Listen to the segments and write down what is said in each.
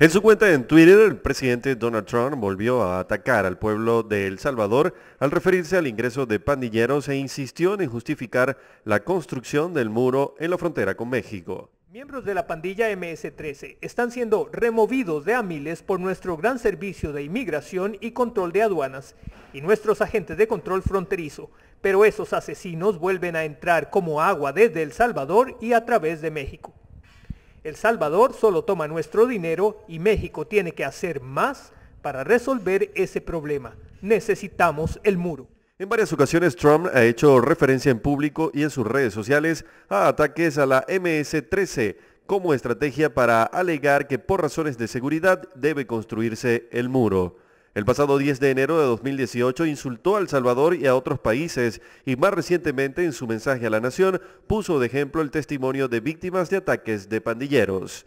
En su cuenta en Twitter, el presidente Donald Trump volvió a atacar al pueblo de El Salvador al referirse al ingreso de pandilleros e insistió en justificar la construcción del muro en la frontera con México. Miembros de la pandilla MS-13 están siendo removidos de a miles por nuestro gran servicio de inmigración y control de aduanas y nuestros agentes de control fronterizo, pero esos asesinos vuelven a entrar como agua desde El Salvador y a través de México. El Salvador solo toma nuestro dinero y México tiene que hacer más para resolver ese problema. Necesitamos el muro. En varias ocasiones Trump ha hecho referencia en público y en sus redes sociales a ataques a la MS-13 como estrategia para alegar que por razones de seguridad debe construirse el muro. El pasado 10 de enero de 2018 insultó a El Salvador y a otros países y más recientemente en su mensaje a la nación puso de ejemplo el testimonio de víctimas de ataques de pandilleros.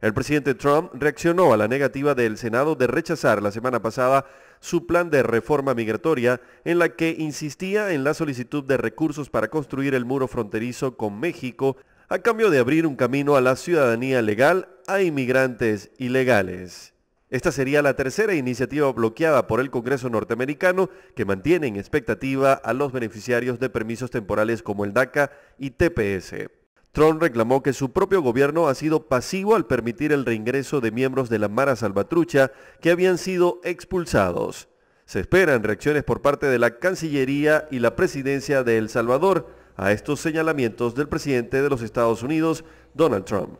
El presidente Trump reaccionó a la negativa del Senado de rechazar la semana pasada su plan de reforma migratoria en la que insistía en la solicitud de recursos para construir el muro fronterizo con México a cambio de abrir un camino a la ciudadanía legal a inmigrantes ilegales. Esta sería la tercera iniciativa bloqueada por el Congreso norteamericano que mantiene en expectativa a los beneficiarios de permisos temporales como el DACA y TPS. Trump reclamó que su propio gobierno ha sido pasivo al permitir el reingreso de miembros de la Mara Salvatrucha que habían sido expulsados. Se esperan reacciones por parte de la Cancillería y la Presidencia de El Salvador a estos señalamientos del presidente de los Estados Unidos, Donald Trump.